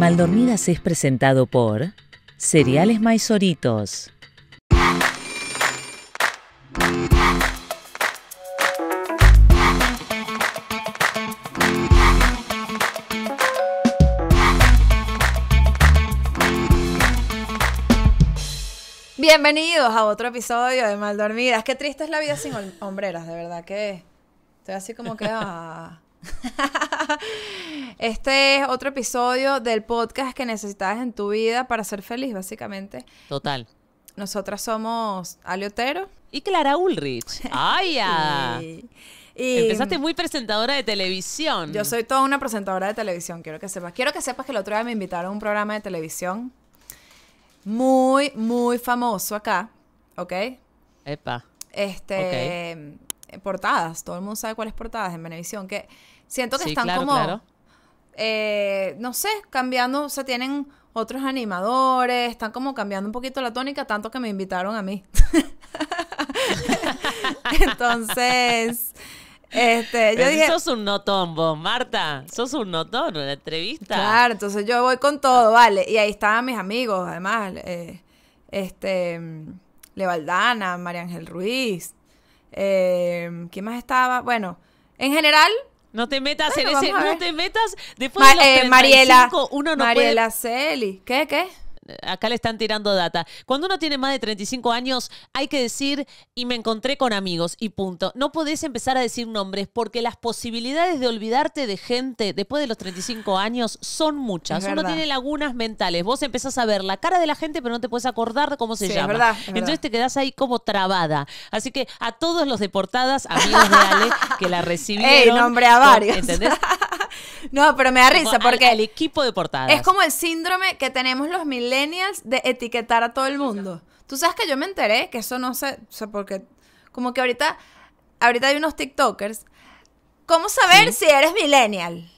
Maldormidas es presentado por Cereales Maizoritos. Bienvenidos a otro episodio de Maldormidas. Qué triste es la vida sin hombreras, de verdad que estoy así como que este es otro episodio del podcast que necesitas en tu vida para ser feliz, básicamente. Total. Nosotras somos Aliotero. Y Clara Ulrich. ¡Ay, ya! Empezaste mm, muy presentadora de televisión. Yo soy toda una presentadora de televisión, quiero que sepas. Quiero que sepas que el otro día me invitaron a un programa de televisión muy, muy famoso acá, ¿ok? Epa. Este portadas. Todo el mundo sabe cuáles portadas en Venevisión. Que siento que están como. Eh, no sé, cambiando. O sea, tienen otros animadores. Están como cambiando un poquito la tónica, tanto que me invitaron a mí. Entonces. Este, yo dije, sos un notón vos, Marta. Sos un notón en la entrevista. Claro, entonces yo voy con todo, vale. Y ahí estaban mis amigos, además. Eh, este. Levaldana, María Ángel Ruiz, eh, ¿Qué más estaba? Bueno, en general. No te metas bueno, en ese. No te metas. Después Ma de los 35, eh, Mariela, uno no Mariela puede... Celi. ¿Qué? ¿Qué? acá le están tirando data. Cuando uno tiene más de 35 años, hay que decir, y me encontré con amigos, y punto. No podés empezar a decir nombres porque las posibilidades de olvidarte de gente después de los 35 años son muchas. uno tiene lagunas mentales. Vos empezás a ver la cara de la gente, pero no te puedes acordar de cómo se llama. verdad, Entonces te quedás ahí como trabada. Así que a todos los deportadas, amigos de Ale, que la recibieron. ¡Ey, nombre a varios! ¿Entendés? No, pero me da risa porque... el equipo de portadas. Es como el síndrome que tenemos los millennials de etiquetar a todo el mundo. Tú sabes que yo me enteré que eso no sé, porque como que ahorita, ahorita hay unos TikTokers. ¿Cómo saber si eres millennial?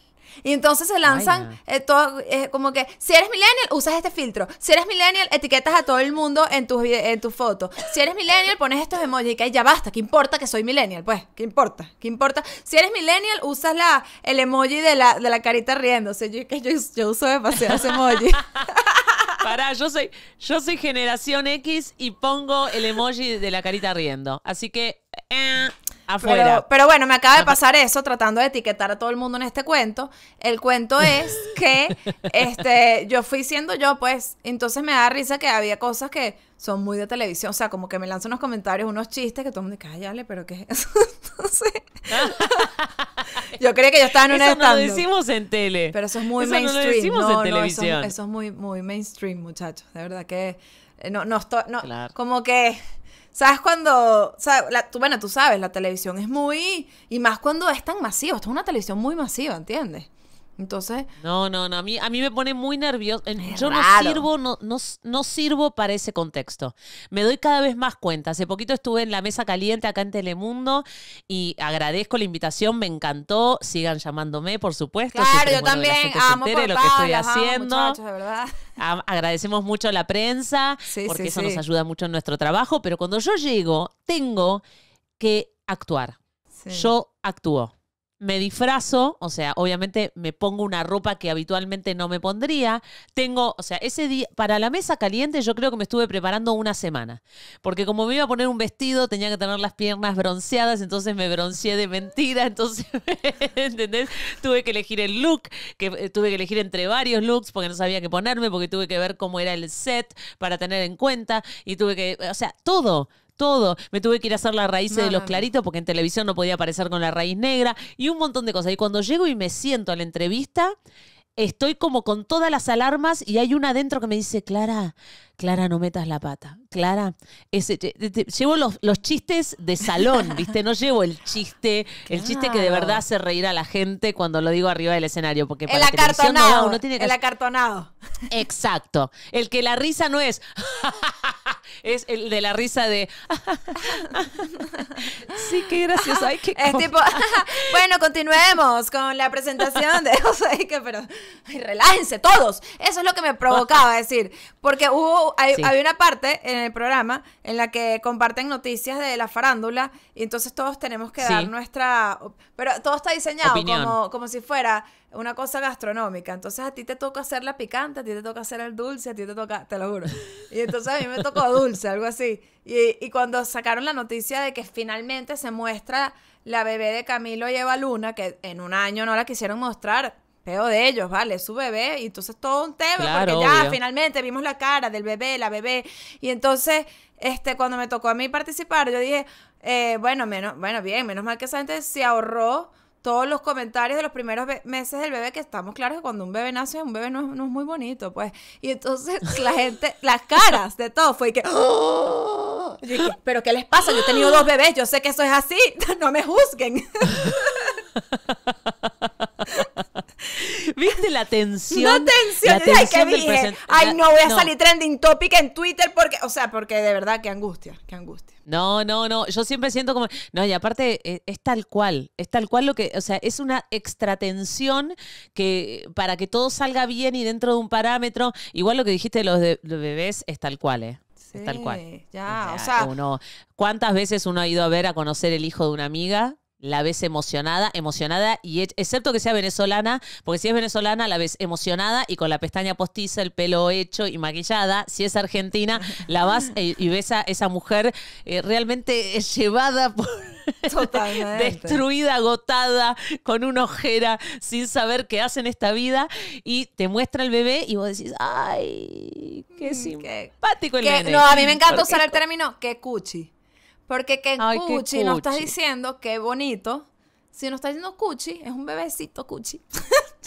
Y entonces se lanzan eh, eh, como que, si eres millennial, usas este filtro. Si eres millennial, etiquetas a todo el mundo en tus en tu fotos. Si eres millennial, pones estos emojis. Que ya basta, ¿qué importa que soy millennial? Pues, ¿qué importa? ¿Qué importa? Si eres millennial, usas la, el emoji de la, de la carita riéndose. Yo, yo, yo uso demasiados emojis Pará, yo soy, yo soy generación X y pongo el emoji de la carita riendo. Así que... Eh, pero, bueno, me acaba de pasar eso tratando de etiquetar a todo el mundo en este cuento. El cuento es que este, yo fui siendo yo, pues, entonces me da risa que había cosas que son muy de televisión, o sea, como que me lanzan unos comentarios, unos chistes que todo el mundo dice, cállale, pero ¿qué es eso? Entonces, yo creía que yo estaba en una eso lo decimos en tele. Pero eso es muy mainstream. No Eso, es muy, mainstream, muchachos. De verdad que eh, no, no como que ¿Sabes cuando.? Sabes, la, bueno, tú sabes, la televisión es muy. Y más cuando es tan masiva. Esto es una televisión muy masiva, ¿entiendes? Entonces. No, no, no. A mí, a mí me pone muy nervioso. Yo no sirvo, no, no, no, sirvo para ese contexto. Me doy cada vez más cuenta. Hace poquito estuve en la mesa caliente acá en Telemundo y agradezco la invitación, me encantó. Sigan llamándome, por supuesto. Claro, yo también. amo lo que estoy haciendo. verdad. Agradecemos mucho a la prensa porque eso nos ayuda mucho en nuestro trabajo. Pero cuando yo llego, tengo que actuar. Yo actúo me disfrazo, o sea, obviamente me pongo una ropa que habitualmente no me pondría. Tengo, o sea, ese día, para la mesa caliente yo creo que me estuve preparando una semana, porque como me iba a poner un vestido, tenía que tener las piernas bronceadas, entonces me bronceé de mentira, entonces, ¿entendés? Tuve que elegir el look, que eh, tuve que elegir entre varios looks, porque no sabía qué ponerme, porque tuve que ver cómo era el set para tener en cuenta, y tuve que, o sea, todo todo. Me tuve que ir a hacer las raíces de los claritos porque en televisión no podía aparecer con la raíz negra y un montón de cosas. Y cuando llego y me siento a la entrevista, estoy como con todas las alarmas y hay una adentro que me dice, Clara, Clara, no metas la pata. Clara, ese, eh, llevo los, chistes de salón, ¿viste? No llevo el chiste, el chiste que de verdad hace reír a la gente cuando lo digo arriba del escenario. Porque para el No, tiene que... El acartonado. Exacto. El que la risa no es. es el de la risa de. sí, qué gracioso. es tipo, bueno, continuemos con la presentación de José pero relájense todos. Eso es lo que me provocaba decir. Porque hubo, hay, había una parte en el programa en la que comparten noticias de la farándula y entonces todos tenemos que dar nuestra. Pero todo está diseñado como, como si fuera una cosa gastronómica. Entonces a ti te toca hacer la picante, a ti te toca hacer el dulce, a ti te toca, te lo juro. Y entonces a mí me tocó dulce, algo así. Y, y cuando sacaron la noticia de que finalmente se muestra la bebé de Camilo y Eva Luna, que en un año no la quisieron mostrar, Peo de ellos, vale, su bebé, y entonces todo un tema, porque ya finalmente vimos la cara del bebé, la bebé, y entonces, este, cuando me tocó a mí participar, yo dije, eh, bueno, menos, bueno, bien, menos mal que esa gente se ahorró todos los comentarios de los primeros meses del bebé, que estamos claros que cuando un bebé nace, un bebé no, es muy bonito, pues. Y entonces la gente, las caras de todo fue que, ¡Ah! pero ¿qué les pasa? Yo he tenido dos bebés, yo sé que eso es así, no me juzguen. la tensión. No tensión, la que dije, ay, no voy a salir trending topic en Twitter porque, o sea, porque de verdad, qué angustia, qué angustia. No, no, no, yo siempre siento como, no, y aparte eh, es, tal cual, es tal cual lo que, o sea, es una extra tensión que para que todo salga bien y dentro de un parámetro, igual lo que dijiste de los, bebés es tal cual, ¿eh? es tal cual. Ya, o sea, ¿cuántas veces uno ha ido a ver a conocer el hijo de una amiga? la ves emocionada, emocionada, y excepto que sea venezolana, porque si es venezolana la ves emocionada y con la pestaña postiza, el pelo hecho y maquillada. Si es argentina, la vas y ves a esa mujer eh, realmente llevada por... destruida, agotada, con una ojera, sin saber qué hace en esta vida, y te muestra el bebé y vos decís, ay, qué mm, simpático el bebé No, a mí me encanta usar el término que cuchi. Porque que no estás diciendo qué bonito. Si no estás diciendo cuchi, es un bebecito cuchi.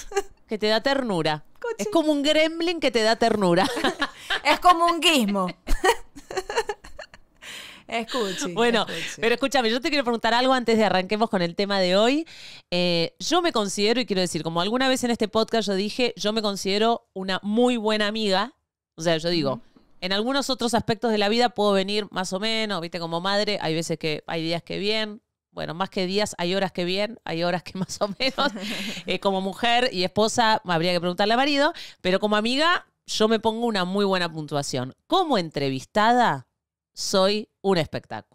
Que te da ternura. Es como un gremlin que te da ternura. es como un guismo. es Bueno, pero escúchame, yo te quiero preguntar algo antes de arranquemos con el tema de hoy. Eh, yo me considero, y quiero decir, como alguna vez en este podcast yo dije, yo me considero una muy buena amiga. O sea, yo digo, en algunos otros aspectos de la vida puedo venir más o menos, viste, como madre, hay veces que hay días que bien, bueno, más que días, hay horas que bien, hay horas que más o menos. Eh, como mujer y esposa, habría que preguntarle a marido, pero como amiga, yo me pongo una muy buena puntuación. Como entrevistada, soy un espectáculo.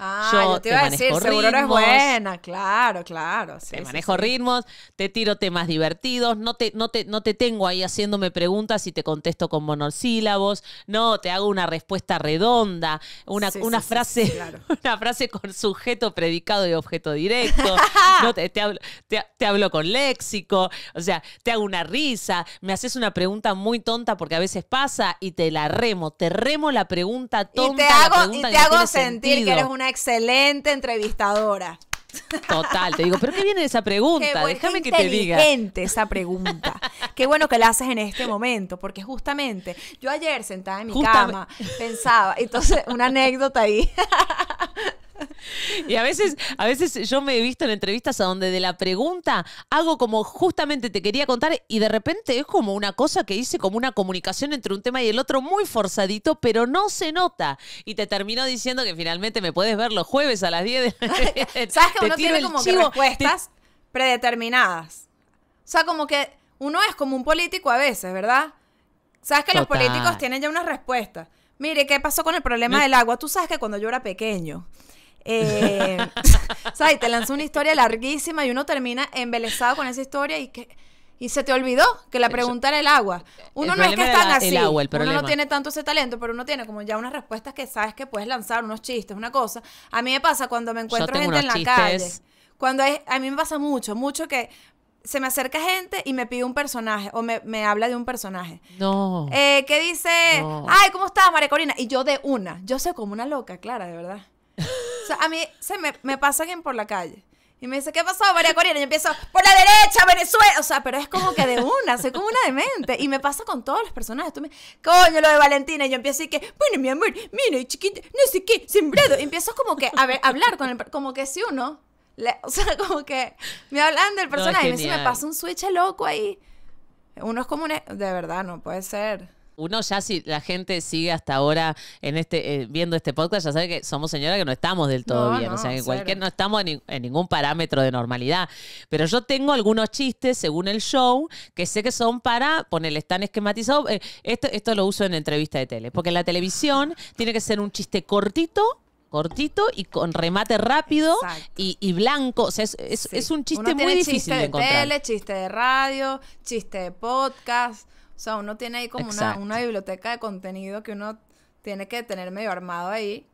Ah, yo, te, iba a decir, ritmos, seguro es buena, claro, claro. te manejo ritmos, te tiro temas divertidos, no te, no, te, no te tengo ahí haciéndome preguntas y te contesto con monosílabos, no, te hago una respuesta redonda, una, una frase, una frase con sujeto, predicado y objeto directo, no, te, hablo, con léxico, o sea, te hago una risa, me haces una pregunta muy tonta porque a veces pasa y te la remo, te remo la pregunta tonta. Y te hago, sentir que eres una excelente entrevistadora. Total, te digo, pero ¿qué viene esa pregunta? Déjame que te diga. esa pregunta. Qué bueno que la haces en este momento, porque justamente yo ayer sentada en mi cama pensaba, entonces una anécdota ahí. Y a veces, a veces yo me he visto en entrevistas a donde de la pregunta hago como justamente te quería contar y de repente es como una cosa que hice como una comunicación entre un tema y el otro muy forzadito, pero no se nota. Y te termino diciendo que finalmente me puedes ver los jueves a las 10 de ¿Sabes que uno tiene como respuestas predeterminadas? O sea, como que uno es como un político a veces, ¿verdad? Sabes que los políticos tienen ya unas respuestas. Mire, ¿qué pasó con el problema del agua? Tú sabes que cuando yo era pequeño, eh, ¿Sabes? Te lanzó una historia larguísima y uno termina embelesado con esa historia y que y se te olvidó que la pregunta era el agua. Uno no es que tan así. uno no tiene tanto ese talento, pero uno tiene como ya unas respuestas que sabes que puedes lanzar, unos chistes, una cosa. A mí me pasa cuando me encuentro gente en la calle. Cuando a mí me pasa mucho, mucho que se me acerca gente y me pide un personaje o me, habla de un personaje. No. Eh, que dice, ay, ¿cómo estás, María Corina? Y yo de una. Yo soy como una loca, Clara, de verdad sea, a mí se me, pasa alguien por la calle. Y me dice, ¿qué pasó, María Corina? Y yo empiezo, por la derecha, Venezuela. O sea, pero es como que de una, soy como una demente. Y me pasa con todos los personajes. Tú me, coño, lo de Valentina. Y yo empiezo así que, bueno, mi amor, mira, chiquita, no sé qué, sembrado. Y empiezo como que a hablar con el, como que si uno, o sea, como que me hablan del personaje. y me dice, me pasa un switch loco ahí. Uno es como un, e, de verdad, no puede ser uno ya si la gente sigue hasta ahora en este eh, viendo este podcast, ya sabe que somos señoras que no estamos del todo bien. o sea, que cualquier no estamos en, ningún parámetro de normalidad. Pero yo tengo algunos chistes, según el show, que sé que son para ponerles tan esquematizado. Eh, esto, esto lo uso en entrevista de tele. Porque en la televisión tiene que ser un chiste cortito cortito y con remate rápido y, blanco. O sea, es, es, un chiste muy difícil de, Chiste de tele, chiste de radio, chiste de podcast. O sea, uno tiene ahí como una, una, biblioteca de contenido que uno tiene que tener medio armado ahí.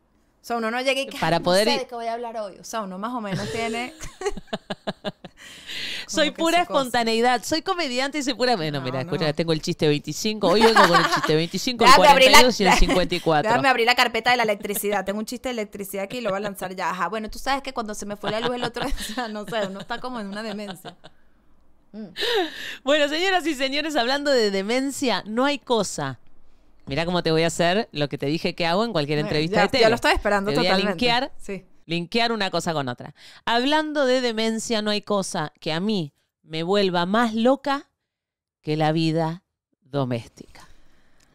O sea, uno no llega y que, Para poder no sé de voy a hablar hoy. O sea, uno más o menos tiene... soy pura espontaneidad, soy comediante y soy pura... Bueno, mira, tengo el chiste 25, hoy vengo con el chiste 25, el 42 y el 54. Me abrir la carpeta de la electricidad, tengo un chiste de electricidad aquí y lo voy a lanzar ya. Ajá, bueno, tú sabes que cuando se me fue la luz el otro día, no sé, uno está como en una demencia. Bueno, señoras y señores, hablando de demencia, no hay cosa. Mirá cómo te voy a hacer lo que te dije que hago en cualquier entrevista ya, lo estaba esperando te totalmente. Voy linkear una cosa con otra. Hablando de demencia, no hay cosa que a mí me vuelva más loca que la vida doméstica.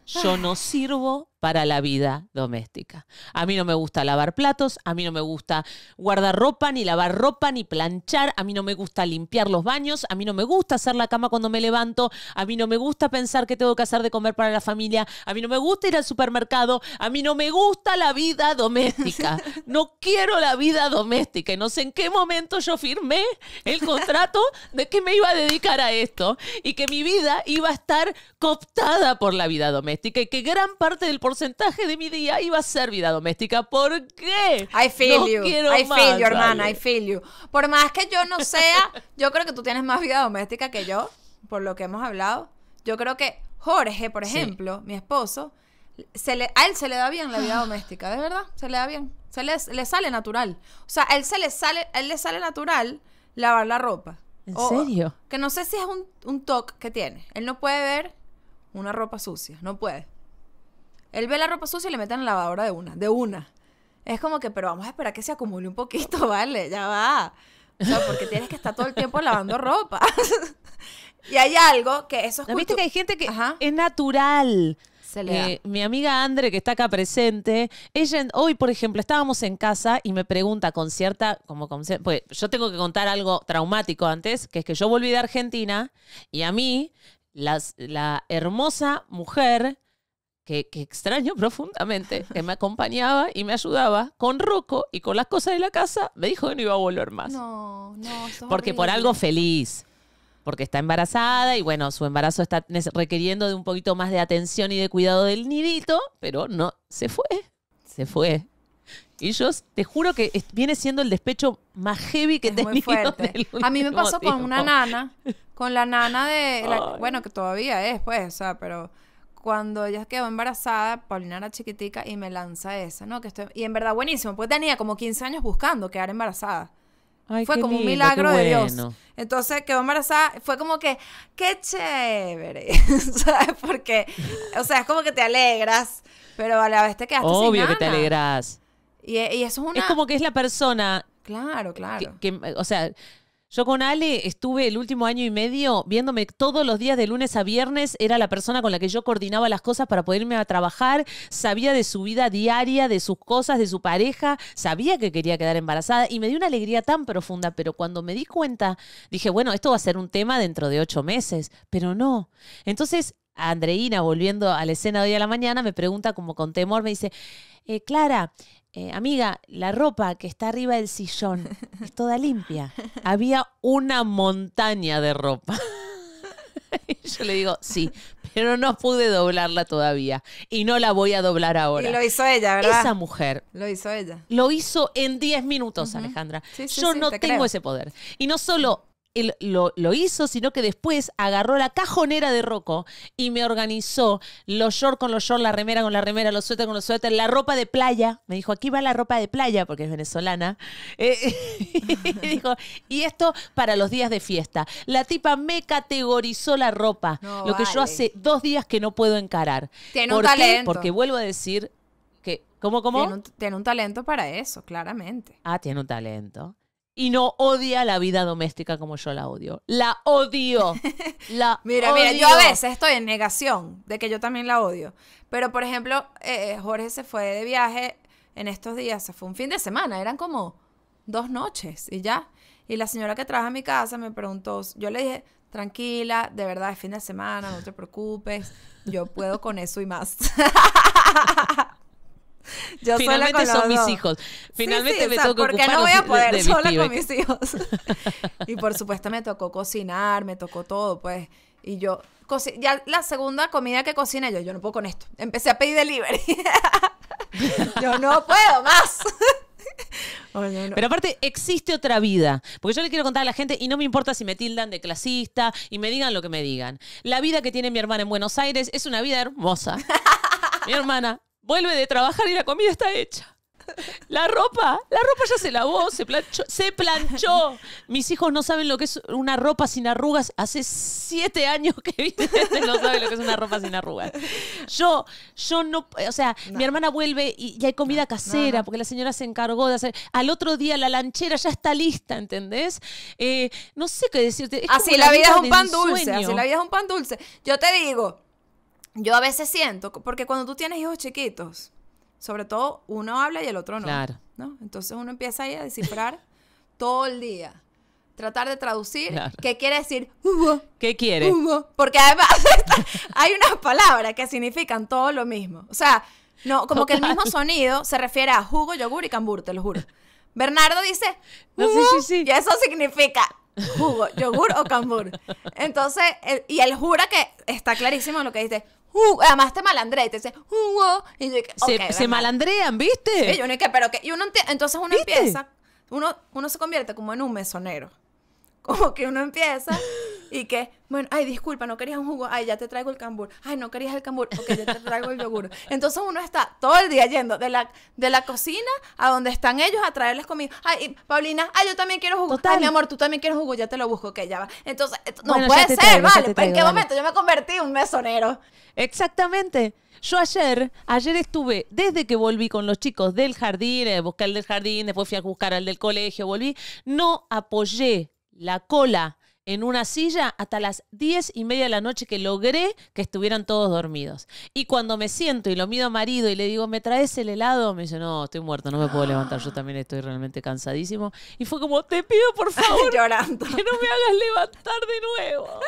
Yo no ah. sirvo para la vida doméstica. A mí no me gusta lavar platos, a mí no me gusta guardar ropa, ni lavar ropa, ni planchar, a mí no me gusta limpiar los baños, a mí no me gusta hacer la cama cuando me levanto, a mí no me gusta pensar que tengo que hacer de comer para la familia, a mí no me gusta ir al supermercado, a mí no me gusta la vida doméstica, no quiero la vida doméstica y no sé en qué momento yo firmé el contrato de que me iba a dedicar a esto y que mi vida iba a estar cooptada por la vida doméstica y que gran parte del porcentaje de mi día iba a ser vida doméstica. ¿Por qué? I feel you. I feel you, hermana. I feel you. Por más que yo no sea, yo creo que tú tienes más vida doméstica que yo, por lo que hemos hablado. Yo creo que Jorge, por ejemplo, mi esposo, se le, a él se le da bien la vida ah. doméstica, de verdad, se le da bien. Se le, le sale natural. O sea, a él se le sale, él le sale natural lavar la ropa. ¿En serio? Que no sé si es un, un toque que tiene. Él no puede ver una ropa sucia, no puede. Él ve la ropa sucia y le meten en la lavadora de una, de una. Es como que, pero vamos a esperar que se acumule un poquito, ¿vale? Ya va. porque tienes que estar todo el tiempo lavando ropa. y hay algo que eso es... ¿Viste que hay gente que es natural? Eh, mi amiga Andre, que está acá presente, ella hoy, por ejemplo, estábamos en casa y me pregunta con cierta, como pues yo tengo que contar algo traumático antes, que es que yo volví de Argentina y a mí, la hermosa mujer que, extraño profundamente, que me acompañaba y me ayudaba con Rocco y con las cosas de la casa, me dijo que no iba a volver más. No, no, Porque por algo feliz. Porque está embarazada y bueno, su embarazo está requiriendo de un poquito más de atención y de cuidado del nidito, pero no, se fue. Se fue. Y yo te juro que viene siendo el despecho más heavy que es he Muy A mí me pasó con una nana, con la nana de, bueno, que todavía es, pues, o sea, pero cuando ella quedó embarazada, Paulina era chiquitica y me lanza esa, ¿no? Que estoy... Y en verdad, buenísimo, pues tenía como 15 años buscando quedar embarazada. fue como un milagro de Dios. Entonces quedó embarazada, fue como que, qué chévere, ¿sabes? Porque, o sea, es como que te alegras, pero a la vez te quedaste Obvio que te alegras. Y, eso es una... Es como que es la persona... Claro, claro. o sea, yo con Ale estuve el último año y medio viéndome todos los días de lunes a viernes. Era la persona con la que yo coordinaba las cosas para poderme a trabajar. Sabía de su vida diaria, de sus cosas, de su pareja. Sabía que quería quedar embarazada y me dio una alegría tan profunda. Pero cuando me di cuenta, dije, bueno, esto va a ser un tema dentro de ocho meses. Pero no. Entonces, Andreina, volviendo a la escena de hoy a la mañana, me pregunta como con temor, me dice, eh, Clara, eh, amiga, la ropa que está arriba del sillón es toda limpia. Había una montaña de ropa. yo le digo, sí, pero no pude doblarla todavía y no la voy a doblar ahora. Y lo hizo ella, ¿verdad? Esa mujer. Lo hizo ella. Lo hizo en 10 minutos, Alejandra. yo no tengo ese poder. Y no solo él lo, hizo, sino que después agarró la cajonera de Rocco y me organizó los shorts con los shorts, la remera con la remera, los suéter con los suéter, la ropa de playa. Me dijo, aquí va la ropa de playa, porque es venezolana. Eh, y dijo, y esto para los días de fiesta. La tipa me categorizó la ropa, lo que yo hace dos días que no puedo encarar. Tiene Porque vuelvo a decir que, ¿cómo, cómo? tiene un talento para eso, claramente. Ah, tiene un talento y no odia la vida doméstica como yo la odio. La odio. La mira, odio. mira, yo a veces estoy en negación de que yo también la odio. Pero, por ejemplo, eh, eh, Jorge se fue de viaje en estos días, se fue un fin de semana, eran como dos noches y ya. Y la señora que trabaja en mi casa me preguntó, yo le dije, tranquila, de verdad, es fin de semana, no te preocupes, yo puedo con eso y más. Finalmente son mis hijos. Finalmente me tocó porque no voy a poder con mis hijos. y por supuesto me tocó cocinar, me tocó todo, pues. Y yo, ya la segunda comida que cocina yo, yo no puedo con esto. Empecé a pedir delivery. yo no puedo más. Pero aparte, existe otra vida. Porque yo le quiero contar a la gente, y no me importa si me tildan de clasista y me digan lo que me digan. La vida que tiene mi hermana en Buenos Aires es una vida hermosa. mi hermana Vuelve de trabajar y la comida está hecha. La ropa, la ropa ya se lavó, se planchó, se Mis hijos no saben lo que es una ropa sin arrugas. Hace siete años que no saben lo que es una ropa sin arrugas. Yo, yo no, o sea, mi hermana vuelve y, ya hay comida casera porque la señora se encargó de hacer. Al otro día la lanchera ya está lista, ¿entendés? Eh, no sé qué decirte. así la vida es un pan dulce, así la vida es un pan dulce. Yo te digo, yo a veces siento, porque cuando tú tienes hijos chiquitos, sobre todo uno habla y el otro no. Claro. ¿no? Entonces uno empieza ahí a descifrar todo el día. Tratar de traducir qué quiere decir jugo ¿Qué quiere? Porque además hay unas palabras que significan todo lo mismo. O sea, no, como que el mismo sonido se refiere a jugo, yogur y cambur, te lo juro. Bernardo dice y eso significa jugo, yogur o cambur. Entonces, y él jura que está clarísimo lo que dice además te malandrea y te dice, uh, y se, malandrean, ¿viste? pero que, y uno entonces uno empieza, uno, uno se convierte como en un mesonero. Como que uno empieza y que, bueno, ay, disculpa, no querías un jugo, ay, ya te traigo el cambur, ay, no querías el cambur, ok, ya te traigo el yogur. Entonces uno está todo el día yendo de la, de la cocina a donde están ellos a traerles comida. Ay, Paulina, ay, yo también quiero jugo. Ay, mi amor, tú también quieres jugo, ya te lo busco, ok, ya va. Entonces, eh, no puede ser, vale. Pues, ¿En qué momento yo me convertí en un mesonero? Exactamente. Yo ayer, ayer estuve, desde que volví con los chicos del jardín, eh, busqué al del jardín, después fui a buscar al del colegio, volví, no apoyé la cola en una silla hasta las diez y media de la noche que logré que estuvieran todos dormidos. Y cuando me siento y lo mido a marido y le digo, ¿me traes el helado? Me dice, no, estoy muerto, no me puedo levantar, yo también estoy realmente cansadísimo. Y fue como, te pido por favor Llorando. que no me hagas levantar de nuevo.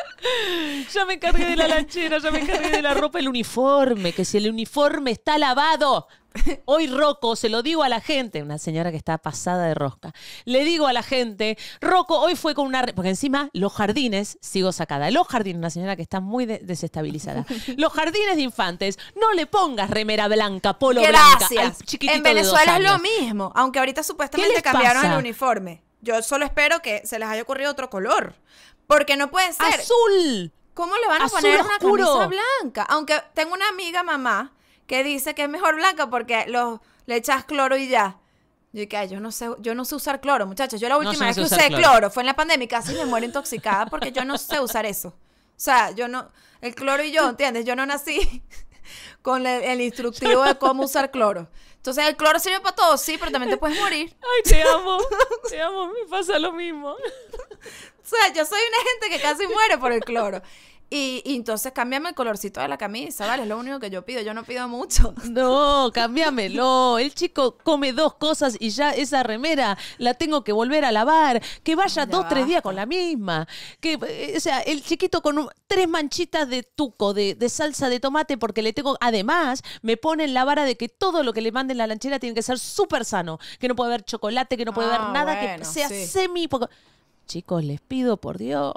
ya me cargué de la lanchera, ya me cargué de la ropa, el uniforme, que si el uniforme está lavado, Hoy Roco, se lo digo a la gente, una señora que está pasada de rosca, le digo a la gente, Roco, hoy fue con una... Porque encima los jardines, sigo sacada, los jardines, una señora que está muy desestabilizada. los jardines de infantes, no le pongas remera blanca, polo blanca. Al chiquitito en Venezuela es lo mismo, aunque ahorita supuestamente cambiaron el uniforme. Yo solo espero que se les haya ocurrido otro color. Porque no puede ser. ¡Azul! ¿Cómo le van a poner una camisa blanca? Aunque tengo una amiga mamá que dice que es mejor blanca porque lo le echas cloro y ya. Yo dije, yo no sé, yo no sé usar cloro, muchachos. Yo la última vez que usé cloro. fue en la pandemia, casi me muero intoxicada porque yo no sé usar eso. O sea, yo no, el cloro y yo, ¿entiendes? Yo no nací con el, instructivo de cómo usar cloro. Entonces, el cloro sirve para todo, sí, pero también te puedes morir. Ay, te amo, te amo, me pasa lo mismo. O sea, yo soy una gente que casi muere por el cloro. Y, entonces cambiame el colorcito de la camisa, ¿vale? Es lo único que yo pido, yo no pido mucho. No, cambiamelo. El chico come dos cosas y ya esa remera la tengo que volver a lavar. Que vaya dos, tres días con la misma. Que, eh, o sea, el chiquito con tres manchitas de tuco, de, salsa de tomate, porque le tengo. Además, me pone en la vara de que todo lo que le manden la lanchera tiene que ser súper sano. Que no puede haber chocolate, que no puede haber ah, nada que sea semi. Chicos, les pido por Dios.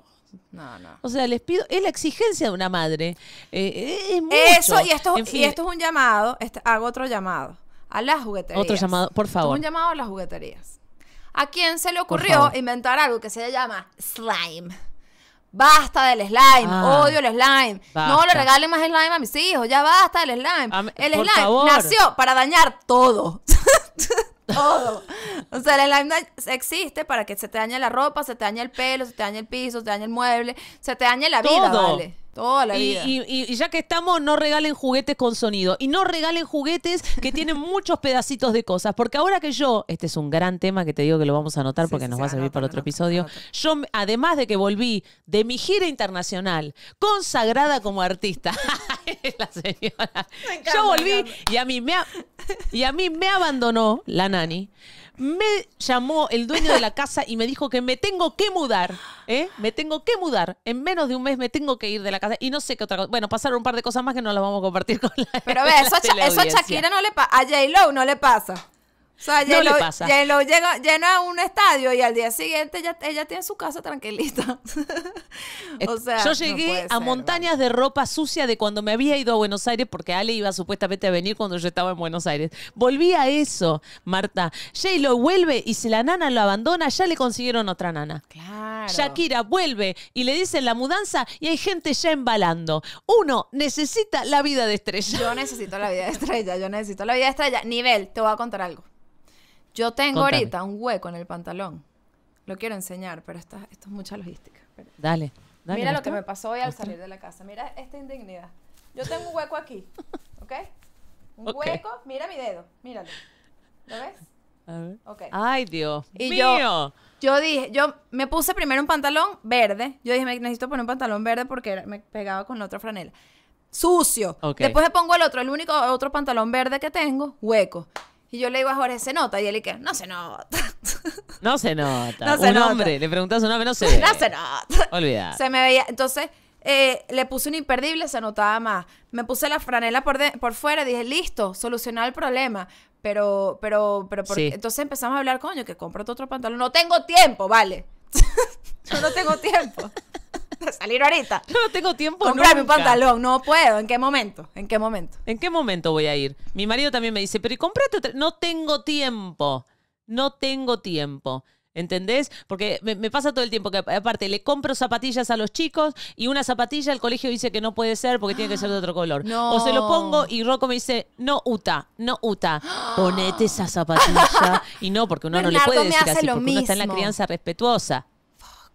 No, no. O sea, les pido, es la exigencia de una madre. Eh, eh, es mucho. Eso, y esto, y esto es un llamado, este, hago otro llamado, a las jugueterías. Otro llamado, por favor. un llamado a las jugueterías. ¿A quién se le ocurrió inventar algo que se llama slime? Basta del slime, ah. odio el slime. No le regalen más slime a mis hijos, ya basta del slime. el slime nació para dañar todo. todo. O sea, el slime existe para que se te dañe la ropa, se te dañe el pelo, se te dañe el piso, se te dañe el mueble, se te dañe la vida, vale. Toda la y, vida. Y, ya que estamos, no regalen juguetes con sonido. Y no regalen juguetes que tienen muchos pedacitos de cosas. Porque ahora que yo, este es un gran tema que te digo que lo vamos a anotar porque nos va a ah, servir para otro episodio. Yo, además de que volví de mi gira internacional, consagrada como artista, la señora. Yo volví y a, mí me y a mí me abandonó la nani. Me llamó el dueño de la casa y me dijo que me tengo que mudar. ¿eh? Me tengo que mudar. En menos de un mes me tengo que ir de la casa. Y no sé qué otra cosa. Bueno, pasaron un par de cosas más que no las vamos a compartir con la Pero ve, eso, a, Shakira no le pasa. A J-Lo no le pasa. O sea, no llena un estadio y al día siguiente ella, ella tiene su casa tranquilita. yo llegué a montañas de ropa sucia de cuando me había ido a Buenos Aires, porque Ale iba supuestamente a venir cuando yo estaba en Buenos Aires. Volví a eso, Marta. J-Lo vuelve y si la nana lo abandona, ya le consiguieron otra nana. Claro. Shakira vuelve y le dicen la mudanza y hay gente ya embalando. Uno necesita la vida de estrella. Yo necesito la vida de estrella, yo necesito la vida de estrella. Nivel, te voy a contar algo. Yo tengo ahorita un hueco en el pantalón. Lo quiero enseñar, pero esto es mucha logística. Dale, Mira lo que me pasó hoy al salir de la casa. Mira esta indignidad. Yo tengo un hueco aquí, ¿ok? Un hueco. Mira mi dedo, míralo. ¿Lo ves? A Ay, Dios y Yo, yo, dije, yo me puse primero un pantalón verde. Yo dije, necesito poner un pantalón verde porque me pegaba con la otra franela. Sucio. Después me pongo el otro, el único otro pantalón verde que tengo, hueco. Y yo le digo a Jorge, ¿se nota? Y él dice, no se nota. No se nota. No se un hombre, le preguntas un hombre, no se No se nota. Olvida. Se me veía. Entonces, eh, le puse un imperdible, se notaba más. Me puse la franela por, por fuera, dije, listo, solucionado el problema. Pero, pero, pero, entonces empezamos a hablar, coño, que compro otro pantalón. No tengo tiempo, vale. yo no tengo tiempo. salir ahorita. no tengo tiempo Comprarme un pantalón, no puedo. ¿En qué momento? ¿En qué momento? ¿En qué momento voy a ir? Mi marido también me dice, pero y comprate otra. No tengo tiempo. No tengo tiempo. ¿Entendés? Porque me, pasa todo el tiempo que aparte le compro zapatillas a los chicos y una zapatilla el colegio dice que no puede ser porque tiene que ser de otro color. O se lo pongo y Rocco me dice, no Uta, no Uta, ponete esa zapatilla. y no, porque uno no le puede decir así, porque mismo. uno está en la crianza respetuosa.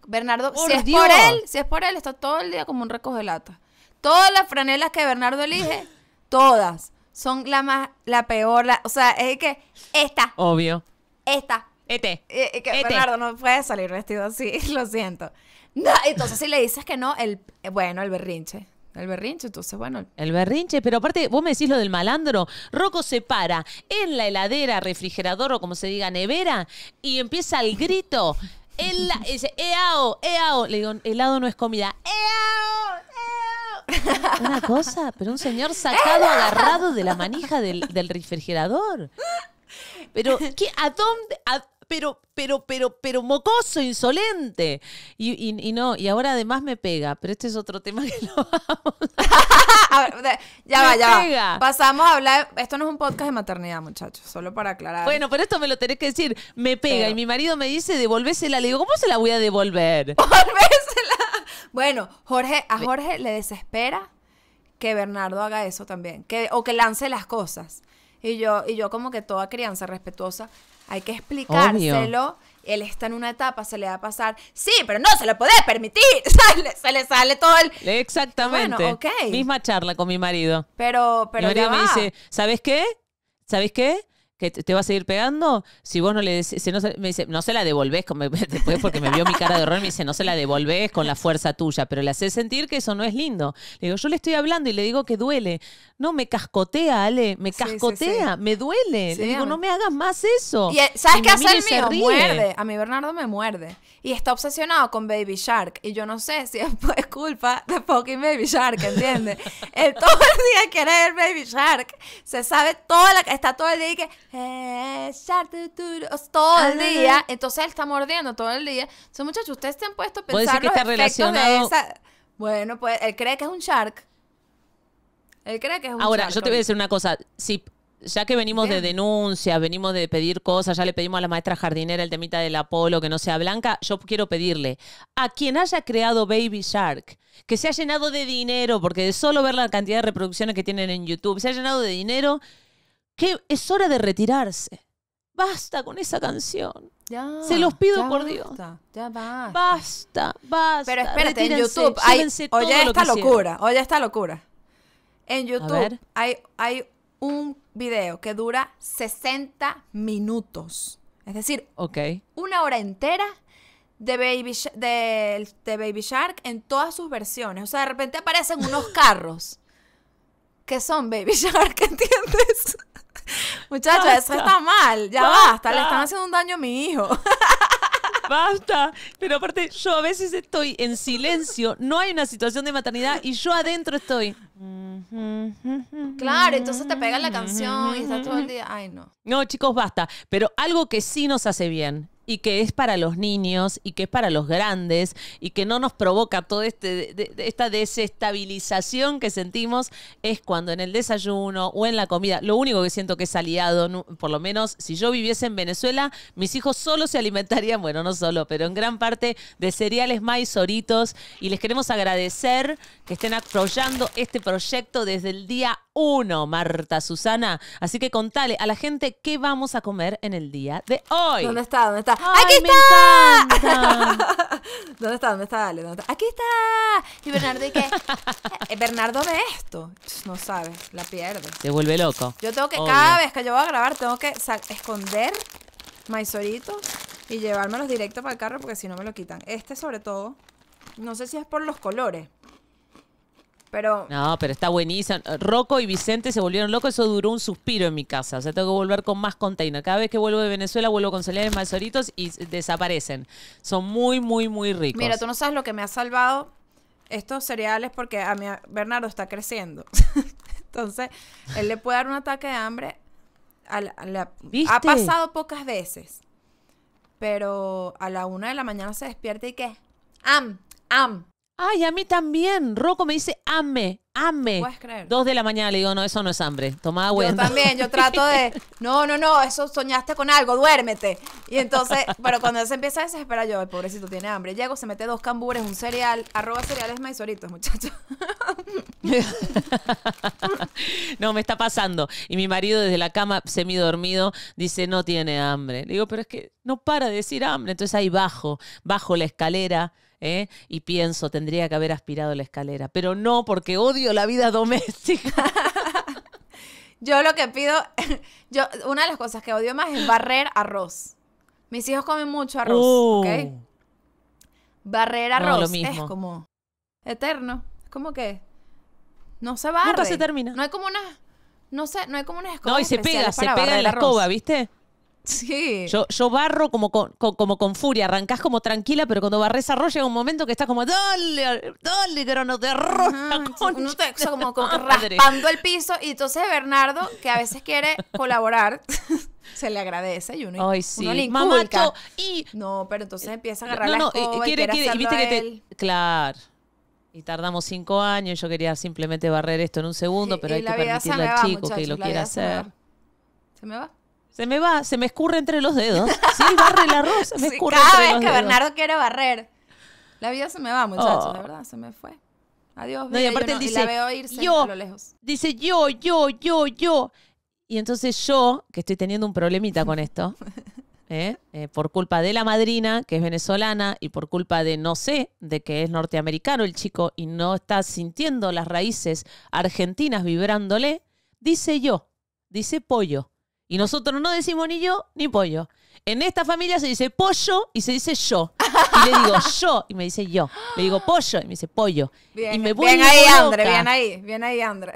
Bernardo, si es por él, si es por él, está todo el día como un recogelata. Todas las franelas que Bernardo elige, todas, son la más, la peor, la, o sea, es que esta. Obvio. Esta. Este. que Bernardo no puede salir vestido así, lo siento. entonces si le dices que no, el, bueno, el berrinche. El berrinche, entonces, bueno. El berrinche, pero aparte, vos me decís lo del malandro. Rocco se para en la heladera, refrigerador o como se diga, nevera, y empieza el grito. El, dice, eao, eao. Le digo, helado no es comida. Eao, eao. Una cosa, pero un señor sacado, agarrado de la manija del, refrigerador. Pero, ¿qué, a, dónde, a, pero, pero, pero, pero mocoso, insolente. Y, no, y ahora además me pega, pero este es otro tema que no vamos. a ver, ya vaya ya Pasamos a hablar, esto no es un podcast de maternidad, muchachos, solo para aclarar. Bueno, pero esto me lo tenés que decir, me pega y mi marido me dice, devuélvesela. le digo, ¿cómo se la voy a devolver? Volvésela. Bueno, Jorge, a Jorge le desespera que Bernardo haga eso también, que, o que lance las cosas. Y yo, y yo como que toda crianza respetuosa, hay que explicárselo. Él está en una etapa, se le va a pasar. Sí, pero no se lo podés permitir. se le sale todo el. Exactamente. Misma charla con mi marido. Pero, pero. Mi me dice: ¿Sabes qué? ¿Sabes qué? te va a seguir pegando, si vos no le decís, se no, me dice, no se la devolvés, después porque me vio mi cara de horror, me dice, no se la devolvés con la fuerza tuya, pero le hace sentir que eso no es lindo. Le digo, yo le estoy hablando y le digo que duele. No, me cascotea, Ale, me cascotea, me duele. le digo, no me hagas más eso. Eh, ¿Sabes qué hace el me Muerde. A mí Bernardo me muerde. Y está obsesionado con Baby Shark. Y yo no sé si es, culpa de fucking Baby Shark, ¿entiendes? el eh, todo el día quiere ver Baby Shark. Se sabe toda la... Está todo el día que Shark todo el día. Entonces él está mordiendo todo el día. Entonces, muchachos, ustedes se han puesto a pensar que Bueno, pues él cree que es un shark. Él cree que es un Ahora, yo te voy a decir una cosa. Si ya que venimos de denuncias, venimos de pedir cosas, ya le pedimos a la maestra jardinera el temita del Apolo, que no sea blanca, yo quiero pedirle a quien haya creado Baby Shark, que se ha llenado de dinero, porque de solo ver la cantidad de reproducciones que tienen en YouTube, se ha llenado de dinero que es hora de retirarse. Basta con esa canción. Ya, Se los pido por Dios. ya basta. Basta, basta. Pero espérate, en YouTube hay. Oye, esta locura. esta locura. En YouTube hay, hay un video que dura 60 minutos. Es decir, una hora entera de Baby, de Baby Shark en todas sus versiones. O sea, de repente aparecen unos carros que son Baby Shark, ¿entiendes? Muchachos, eso está mal. Ya basta. Le están haciendo un daño a mi hijo. basta. Pero aparte, yo a veces estoy en silencio, no hay una situación de maternidad y yo adentro estoy. Claro, entonces te pega la canción y estás todo el día. Ay, no. No, chicos, basta. Pero algo que sí nos hace bien y que es para los niños y que es para los grandes y que no nos provoca toda este, esta desestabilización que sentimos es cuando en el desayuno o en la comida, lo único que siento que es aliado, por lo menos si yo viviese en Venezuela, mis hijos solo se alimentarían, bueno, no solo, pero en gran parte de cereales maíz, oritos y les queremos agradecer que estén apoyando este proyecto desde el día uno, Marta Susana. Así que contale a la gente qué vamos a comer en el día de hoy. ¿Dónde está? ¿Dónde está? ¡Aquí está! ¿Dónde está? ¿Dónde está? Dale, ¡Aquí está! Y Bernardo, dice qué? Eh, Bernardo ve esto. No sabe, la pierde. Te vuelve loco. Yo tengo que, cada vez que yo voy a grabar, tengo que esconder maizoritos y llevármelos directo para el carro porque si no me lo quitan. Este, sobre todo, no sé si es por los colores. No, pero está buenísimo. Rocco y Vicente se volvieron locos, eso duró un suspiro en mi casa. O sea, tengo que volver con más container. Cada vez que vuelvo de Venezuela, vuelvo con cereales oritos y desaparecen. Son muy, muy, muy ricos. Mira, tú no sabes lo que me ha salvado estos cereales porque a mi Bernardo está creciendo. Entonces, él le puede dar un ataque de hambre. ha pasado pocas veces. Pero a la una de la mañana se despierta y ¿qué? am, am, Ay, a mí también. Rocco me dice, ame, ame. Puedes creer. Dos de la mañana le digo, no, eso no es hambre. Toma agua. Yo también, yo trato de, no, no, no, eso soñaste con algo, duérmete. Y entonces, pero cuando se empieza a desesperar, yo, el pobrecito tiene hambre. Llego, se mete dos cambures, un cereal, arroba cereales maizoritos, muchachos. no, me está pasando. Y mi marido desde la cama, semi dormido dice, no tiene hambre. Le digo, pero es que no para de decir hambre. Entonces ahí bajo, bajo la escalera ¿eh? y pienso, tendría que haber aspirado la escalera, pero no porque odio la vida doméstica. Yo lo que pido, yo, una de las cosas que odio más es barrer arroz. Mis hijos comen mucho arroz, uh. Barrer arroz es como eterno. Es como que no se va Nunca se termina. No hay como una, no sé, no hay como una No, y se pega, se en la escoba, ¿viste? Sí. Yo, yo barro como con, como con furia, arrancás como tranquila, pero cuando barres arroz llega un momento que estás como, dale, dale, pero no te- como, como raspando el piso y entonces Bernardo que a veces quiere colaborar se le agradece y uno, Ay, sí. uno le y no pero entonces eh, empieza a agarrar la escoba y quiere, Claro. Y tardamos cinco años, yo quería simplemente barrer esto en un segundo, pero hay que permitirle chico que lo quiera hacer. Se me va. Se me va, se me escurre entre los dedos. Sí, barre el arroz, se me escurre cada vez que Bernardo quiere barrer. La vida se me va, muchachos, la oh. verdad, se me fue. Adiós, no, y aparte él dice, yo, Dice yo, yo, yo, yo. Y entonces yo, que estoy teniendo un problemita con esto, ¿eh? Eh, por culpa de la madrina, que es venezolana, y por culpa de no sé, de que es norteamericano el chico y no está sintiendo las raíces argentinas vibrándole, dice yo, dice pollo. Y nosotros no decimos ni yo ni pollo. En esta familia se dice pollo y se dice yo. Y le digo yo y me dice yo. Le digo pollo y me dice pollo. Bien, ahí, bien ahí, bien ahí, André.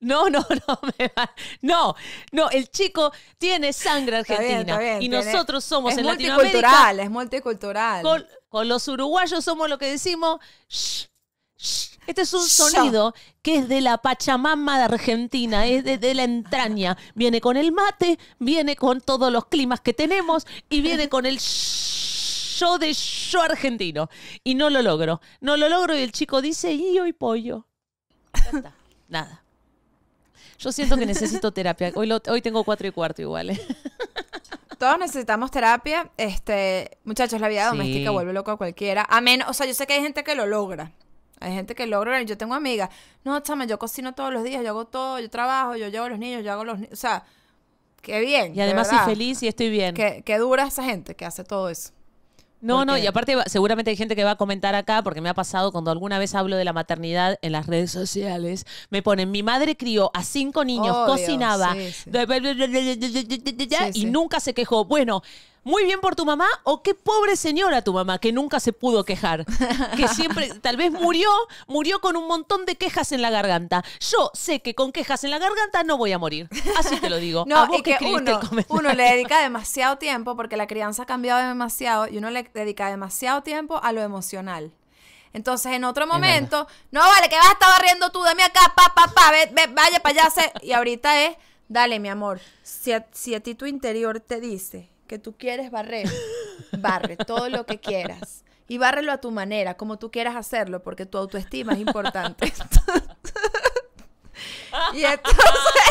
No, no, no, no, no, el chico tiene sangre argentina y nosotros somos en Latinoamérica. Es multicultural, es multicultural. Con, los uruguayos somos lo que decimos, shh, shh, este es un sonido que es de la Pachamama de Argentina, es de, la entraña. Viene con el mate, viene con todos los climas que tenemos y viene con el yo de yo argentino. Y no lo logro. No lo logro y el chico dice, y hoy pollo. Nada. Yo siento que necesito terapia. Hoy, tengo cuatro y cuarto igual. Eh. Todos necesitamos terapia. Este, muchachos, la vida doméstica vuelve loco a cualquiera. menos, O sea, yo sé que hay gente que lo logra. Hay gente que logra, yo tengo amigas, no, chama, yo cocino todos los días, yo hago todo, yo trabajo, yo llevo a los niños, yo hago los niños, o sea, qué bien. Y además soy feliz y estoy bien. Qué, dura esa gente que hace todo eso. No, no, y aparte seguramente hay gente que va a comentar acá, porque me ha pasado cuando alguna vez hablo de la maternidad en las redes sociales, me ponen, mi madre crió a cinco niños, cocinaba y nunca se quejó. Bueno, muy bien por tu mamá o qué pobre señora tu mamá que nunca se pudo quejar, que siempre tal vez murió, murió con un montón de quejas en la garganta. Yo sé que con quejas en la garganta no voy a morir, así te lo digo. No, que, uno, le dedica demasiado tiempo porque la crianza ha cambiado demasiado y uno le dedica demasiado tiempo a lo emocional. Entonces, en otro momento, no vale, que vas a estar barriendo tú, dame acá, pa, pa, pa, vaya para allá. Y ahorita es, dale, mi amor, si a ti tu interior te dice que tú quieres barrer, barre todo lo que quieras. Y bárrelo a tu manera, como tú quieras hacerlo, porque tu autoestima es importante. y entonces,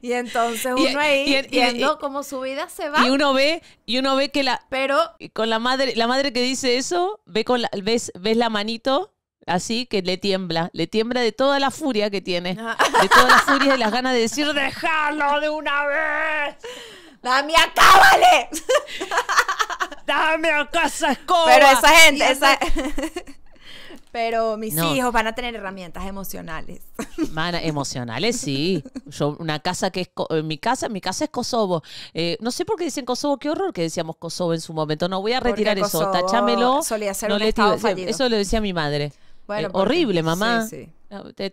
y entonces uno ahí viendo cómo su vida se va. Y uno ve, y uno ve que la pero con la madre, la madre que dice eso, ve con ves, ves la manito así que le tiembla, le tiembla de toda la furia que tiene, ah. de toda la furia y las ganas de decir, déjalo de una vez. ¡Dame, acábale! ¡Dame a casa. Pero esa gente, esa... Pero mis hijos van a tener herramientas emocionales. emocionales sí. Yo, una casa que es. Eh, mi casa, mi casa es Kosovo. Eh, no sé por qué dicen Kosovo, qué horror que decíamos Kosovo en su momento. No voy a retirar eso. Tachámelo. Eso lo decía mi madre. Bueno, eh, horrible, mamá. Sí, sí. Te,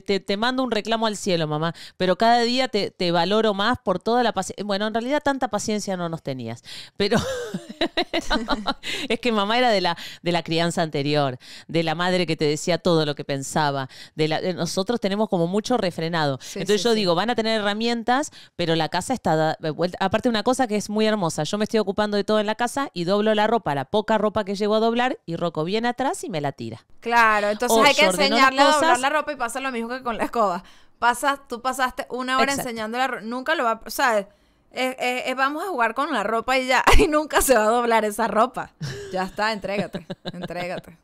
te, mando un reclamo al cielo, mamá, pero cada día te, valoro más por toda la paciencia. Bueno, en realidad tanta paciencia no nos tenías, pero es que mamá era de la, de la crianza anterior, de la madre que te decía todo lo que pensaba. De nosotros tenemos como mucho refrenado. Entonces yo digo, van a tener herramientas, pero la casa está Aparte, una cosa que es muy hermosa, yo me estoy ocupando de todo en la casa y doblo la ropa, la poca ropa que llevo a doblar, y roco bien atrás y me la tira. Claro, entonces hay que enseñarla a doblar la ropa y pasa lo mismo que con la escoba. Pasas, tú pasaste una hora enseñando la ropa. Nunca lo va. O sea, vamos a jugar con la ropa y ya. Y nunca se va a doblar esa ropa. Ya está, entrégate. entrégate.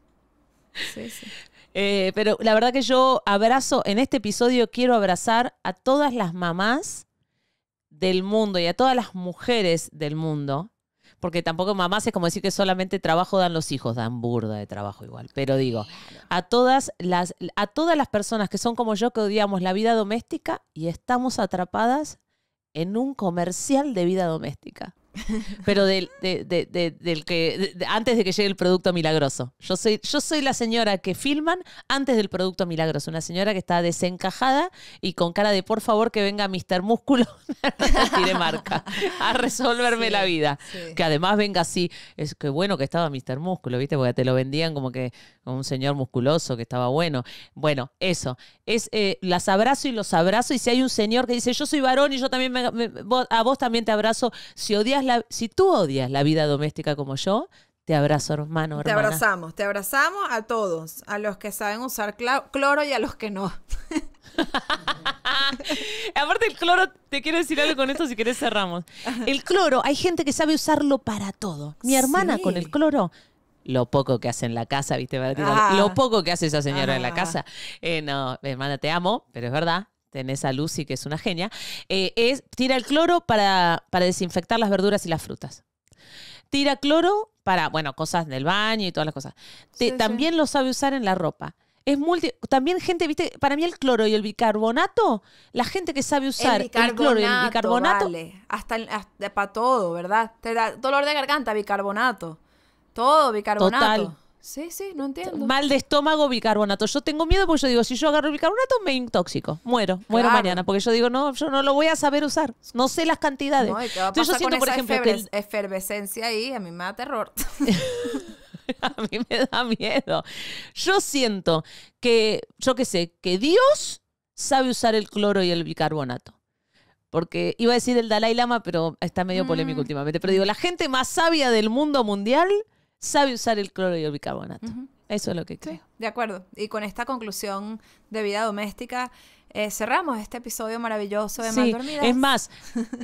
Sí, sí. Eh, pero la verdad que yo abrazo, en este episodio quiero abrazar a todas las mamás del mundo y a todas las mujeres del mundo porque tampoco mamás es como decir que solamente trabajo dan los hijos, dan burda de trabajo igual. Pero digo, a todas las, a todas las personas que son como yo que odiamos la vida doméstica y estamos atrapadas en un comercial de vida doméstica. pero del, del que antes de que llegue el producto milagroso. Yo soy, yo soy la señora que filman antes del producto milagroso, una señora que está desencajada y con cara de por favor que venga Mr. Músculo, marca, a resolverme la vida. Que además venga así, es que bueno que estaba Mr. Músculo, ¿viste? Porque te lo vendían como que un señor musculoso que estaba bueno. Bueno, eso. Es eh, las abrazo y los abrazo y si hay un señor que dice, "Yo soy varón y yo también a vos también te abrazo", si odias si tú odias la vida doméstica como yo, te abrazo, hermano, Te abrazamos, te abrazamos a todos, a los que saben usar cloro y a los que no. Aparte el cloro, te quiero decir algo con esto si querés cerramos. El cloro, hay gente que sabe usarlo para todo. Mi hermana con el cloro lo poco que hace en la casa, ¿viste? lo ah. poco que hace esa señora en la ah. casa. Eh, no, hermana, te amo, pero es verdad esa luz Lucy, que es una genia, eh, es tira el cloro para, para desinfectar las verduras y las frutas. Tira cloro para, bueno, cosas del baño y todas las cosas. también lo sabe usar en la ropa. Es multi, también gente, viste, para mí el cloro y el bicarbonato, la gente que sabe usar el, cloro y el bicarbonato. Hasta, para todo, ¿verdad? Te da dolor de garganta, bicarbonato. Todo bicarbonato. Sí, sí, no entiendo. Mal de estómago, bicarbonato. Yo tengo miedo porque yo digo, si yo agarro bicarbonato, me intoxico. Muero, muero mañana. Porque yo digo, no, yo no lo voy a saber usar. No sé las cantidades. yo siento, por ejemplo, efervescencia ahí? A mí me da terror. a mí me da miedo. Yo siento que, yo qué sé, que Dios sabe usar el cloro y el bicarbonato. Porque iba a decir el Dalai Lama, pero está medio polémico mm. últimamente. Pero digo, la gente más sabia del mundo mundial sabe usar el cloro y el bicarbonato. Eso es lo que creo. de acuerdo. Y con esta conclusión de vida doméstica, eh, cerramos este episodio maravilloso de Más Dormidas. Es más,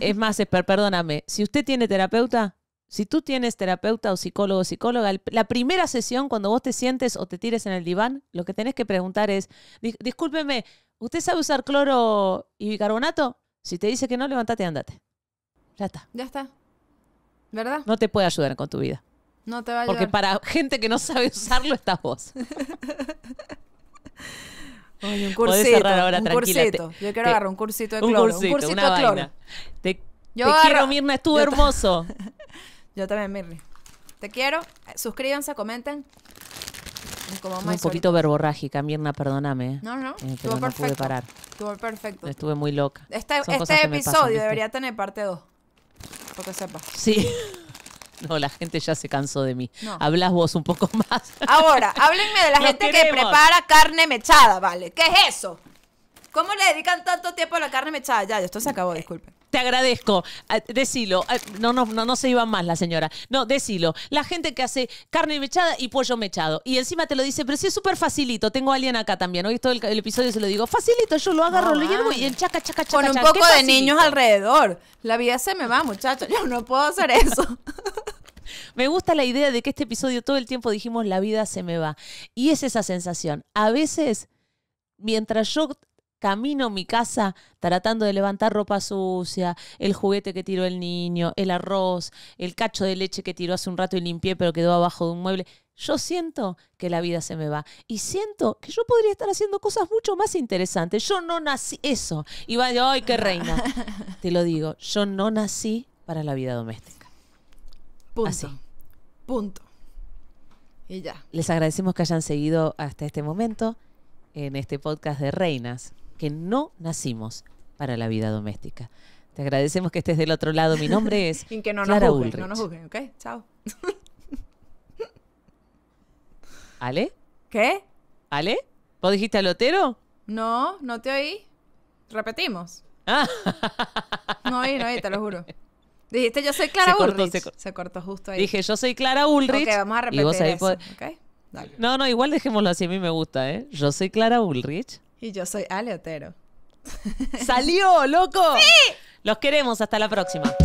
es más, Esper, perdóname. Si usted tiene terapeuta, si tú tienes terapeuta o psicólogo o psicóloga, la primera sesión, cuando vos te sientes o te tires en el diván, lo que tenés que preguntar es: discúlpeme, ¿usted sabe usar cloro y bicarbonato? Si te dice que no, levántate y andate. Ya está. Ya está. ¿Verdad? No te puede ayudar con tu vida. No te Porque para gente que no sabe usarlo, estás vos. Oye, un cursito. Ahora, un cursito. yo quiero agarrar un cursito de cloro. Un cursito, un cursito de cloro. Vaina. Te, quiero, Mirna, estuvo hermoso. yo también, Mirna. Te quiero. Eh, suscríbanse, comenten. un poquito verborrágica, Mirna, perdóname. Eh. No, no, eh, estuvo perfecto. Estuvo perfecto. Estuve muy loca. Este, este episodio debería tener parte 2. Porque sepas. Sí. No, la gente ya se cansó de mí. Hablas vos un poco más. Ahora, háblenme de la gente que prepara carne mechada, ¿vale? ¿Qué es eso? ¿Cómo le dedican tanto tiempo a la carne mechada? Ya, esto se acabó, disculpen te agradezco. Ah, decilo. Ah, no, no, no, se iba más la señora. No, decilo. La gente que hace carne mechada y pollo mechado. Y encima te lo dice, pero sí es súper facilito. Tengo a alguien acá también. Hoy visto el, episodio se lo digo. Facilito, yo lo agarro, lo hiervo y el chaca, chaca, chaca. Con un poco de niños alrededor. La vida se me va, muchachos. Yo no puedo hacer eso. Me gusta la idea de que este episodio todo el tiempo dijimos la vida se me va. Y es esa sensación. A veces, mientras yo camino a mi casa tratando de levantar ropa sucia, el juguete que tiró el niño, el arroz, el cacho de leche que tiró hace un rato y limpié pero quedó abajo de un mueble. Yo siento que la vida se me va y siento que yo podría estar haciendo cosas mucho más interesantes. Yo no nací eso. Y va de, ay, qué reina. Te lo digo, yo no nací para la vida doméstica. Punto. Así. Punto. Y ya. Les agradecemos que hayan seguido hasta este momento en este podcast de Reinas que no nacimos para la vida doméstica. Te agradecemos que estés del otro lado. Mi nombre es y que no Clara nos juzguen, Ulrich. No nos juzguen, ¿ok? Chao. ¿Ale? ¿Qué? ¿Ale? ¿Vos dijiste alotero? No, no te oí. Repetimos. No oí, no oí, te lo juro. Dijiste, yo soy Clara Ulrich. Se, cortó justo ahí. Dije, yo soy Clara Ulrich. Ok, vamos a repetir eso, No, no, igual dejémoslo así, a mí me gusta, ¿eh? Yo soy Clara Ulrich. Y yo soy Aleotero. ¡Salió, loco! ¡Sí! Los queremos, hasta la próxima.